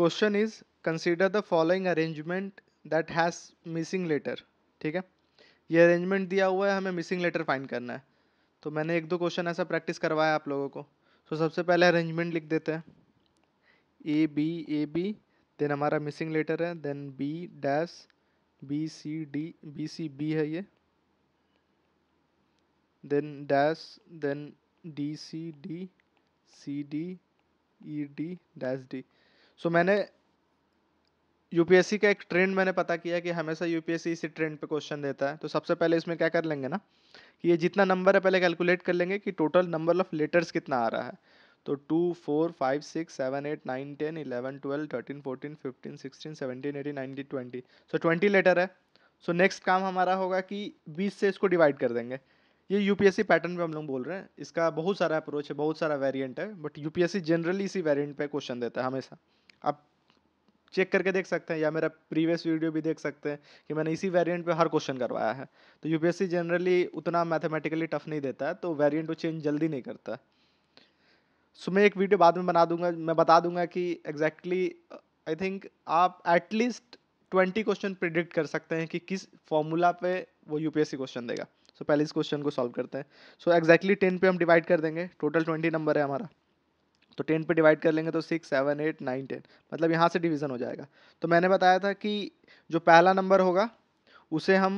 Question is consider the following arrangement that has missing letter ठीक है ये arrangement दिया हुआ है हमें मिसिंग लेटर फाइंड करना है तो मैंने एक दो क्वेश्चन ऐसा प्रैक्टिस करवाया आप लोगों को तो so, सबसे पहले अरेंजमेंट लिख देते हैं A B A B then हमारा मिसिंग लेटर है then B dash B C D B C B है ये then dash then D C D C D E D dash D so so, मैंने UPSC का एक trend मैंने पता किया कि हमेशा यूपीएससी इसी ट्रेंड पे क्वेश्चन देता है तो सबसे पहले इसमें क्या कर लेंगे ना कि ये जितना नंबर है पहले कैलकुलेट कर लेंगे कि टोटल नंबर ऑफ लेटर्स कितना आ रहा है तो two four five six seven eight nine ten eleven twelve thirteen fourteen fifteen sixteen seventeen eighteen nineteen twenty so twenty letter है सो so, नेक्स्ट काम हमारा होगा कि बीस से इसको डिवाइड कर देंगे ये यू पैटर्न पे हम लोग बोल रहे हैं इसका बहुत सारा अप्रोच है बहुत सारा वेरिएंट है बट यू जनरली इसी वेरिएंट पे क्वेश्चन देता है हमेशा आप चेक करके देख सकते हैं या मेरा प्रीवियस वीडियो भी देख सकते हैं कि मैंने इसी वेरिएंट पे हर क्वेश्चन करवाया है तो यूपीएससी जनरली उतना मैथमेटिकली टफ नहीं देता है तो वेरिएंट वो चेंज जल्दी नहीं करता सो मैं एक वीडियो बाद में बना दूंगा मैं बता दूंगा कि एग्जैक्टली आई थिंक आप एटलीस्ट ट्वेंटी क्वेश्चन प्रिडिक्ट कर सकते हैं कि किस फॉर्मूला पे वो यूपीएससी क्वेश्चन देगा सो so, पहले इस क्वेश्चन को सॉल्व करते हैं सो एग्जैक्टली टेन पे हम डिवाइड कर देंगे टोटल ट्वेंटी नंबर है हमारा तो टेन पे डिवाइड कर लेंगे तो six seven eight nine ten मतलब यहाँ से डिवीज़न हो जाएगा तो मैंने बताया था कि जो पहला नंबर होगा उसे हम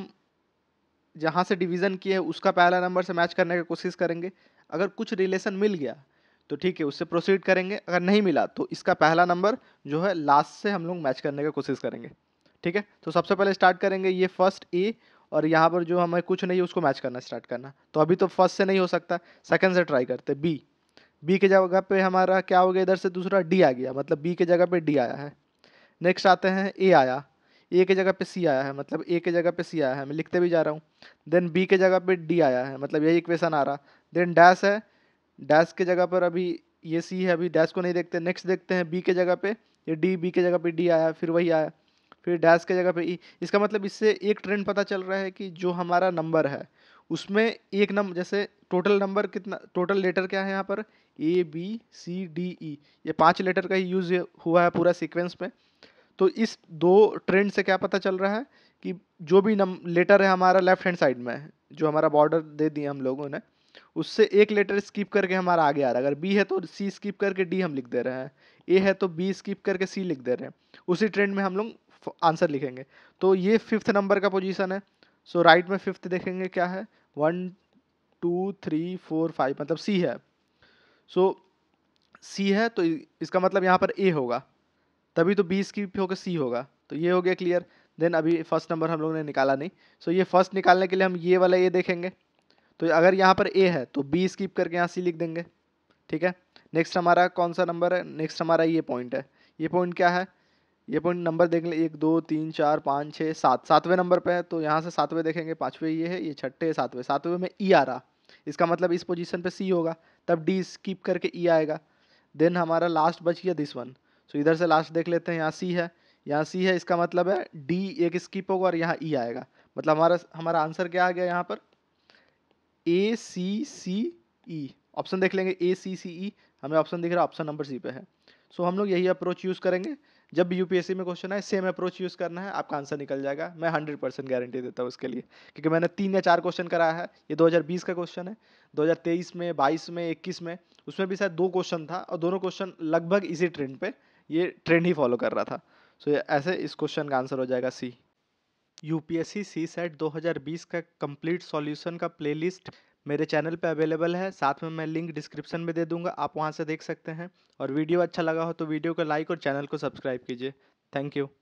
जहाँ से डिवीज़न किए उसका पहला नंबर से मैच करने की कोशिश करेंगे अगर कुछ रिलेशन मिल गया तो ठीक है उससे प्रोसीड करेंगे अगर नहीं मिला तो इसका पहला नंबर जो है लास्ट से हम लोग मैच करने की कोशिश करेंगे ठीक है तो सबसे पहले स्टार्ट करेंगे ये फर्स्ट ए और यहाँ पर जो हमें कुछ नहीं है उसको मैच करना स्टार्ट करना तो अभी तो फर्स्ट से नहीं हो सकता सेकंड से ट्राई करते बी बी के जगह पे हमारा क्या हो गया इधर से दूसरा डी आ गया मतलब बी के जगह पे डी आया है नेक्स्ट आते हैं ए आया ए के जगह पे सी आया है मतलब ए के जगह पे सी आया है मैं लिखते भी जा रहा हूँ देन बी के जगह पे डी आया है मतलब यही इक्वेशन आ रहा देन डैश है डैश के जगह पर अभी ये सी है अभी डैश को नहीं देखते नेक्स्ट देखते हैं बी के जगह पे ये डी बी के जगह पे डी आया फिर वही आया फिर डैश के जगह पे ई e। इसका मतलब इससे एक ट्रेंड पता चल रहा है कि जो हमारा नंबर है उसमें एक नंबर जैसे टोटल नंबर कितना टोटल लेटर क्या है यहाँ पर ए बी सी डी ई ये पांच लेटर का ही यूज़ हुआ है पूरा सीक्वेंस में तो इस दो ट्रेंड से क्या पता चल रहा है कि जो भी नम लेटर है हमारा लेफ्ट हैंड साइड में जो हमारा बॉर्डर दे दिए हम लोगों ने उससे एक लेटर स्किप करके हमारा आगे आ रहा है अगर बी है तो सी स्किप करके डी हम लिख दे रहे हैं ए है तो बी स्किप करके सी लिख दे रहे हैं उसी ट्रेंड में हम लोग आंसर लिखेंगे तो ये फिफ्थ नंबर का पोजीशन है सो so, राइट right में फिफ्थ देखेंगे क्या है one two three four five मतलब सी है सो so, सी है तो इसका मतलब यहाँ पर ए होगा तभी तो बीस की होकर सी होगा तो ये हो गया क्लियर देन अभी फर्स्ट नंबर हम लोगों ने निकाला नहीं सो so, ये फर्स्ट निकालने के लिए हम ये वाला ए देखेंगे तो अगर यहाँ पर ए है तो बी स्कीप करके यहाँ सी लिख देंगे ठीक है नेक्स्ट हमारा कौन सा नंबर है नेक्स्ट हमारा ये पॉइंट है ये पॉइंट क्या है ये अपन नंबर देख लें एक दो तीन चार पाँच छः सात सातवें नंबर पे है तो यहाँ से सातवें देखेंगे पाँचवें ये है ये छठे सातवें सातवें में ई e आ रहा इसका मतलब इस पोजीशन पे सी होगा तब डी स्कीप करके ई e आएगा देन हमारा लास्ट बच गया दिस वन सो इधर से लास्ट देख लेते हैं यहाँ सी है यहाँ सी है इसका मतलब है डी एक स्किप होगा और यहाँ ई e आएगा मतलब हमारा हमारा आंसर क्या आ गया यहाँ पर ए सी सी ई ऑप्शन देख लेंगे ए सी सी ई हमें ऑप्शन दिख रहा है ऑप्शन नंबर सी पे है सो हम लोग यही अप्रोच यूज़ करेंगे जब भी यूपीएससी में क्वेश्चन आए सेम अप्रोच यूज़ करना है आपका आंसर निकल जाएगा मैं हंड्रेड परसेंट गारंटी देता हूँ उसके लिए क्योंकि मैंने तीन या चार क्वेश्चन कराया है ये 2020 का क्वेश्चन है 2023 में 22 में 21 में उसमें भी शायद दो क्वेश्चन था और दोनों क्वेश्चन लगभग इसी ट्रेंड पे ये ट्रेंड ही फॉलो कर रहा था सो so, ऐसे इस क्वेश्चन का आंसर हो जाएगा सी यूपीएससी सी सेट 2020 का कम्प्लीट सॉल्यूशन का प्लेलिस्ट मेरे चैनल पे अवेलेबल है साथ में मैं लिंक डिस्क्रिप्शन में दे दूंगा आप वहाँ से देख सकते हैं और वीडियो अच्छा लगा हो तो वीडियो को लाइक और चैनल को सब्सक्राइब कीजिए थैंक यू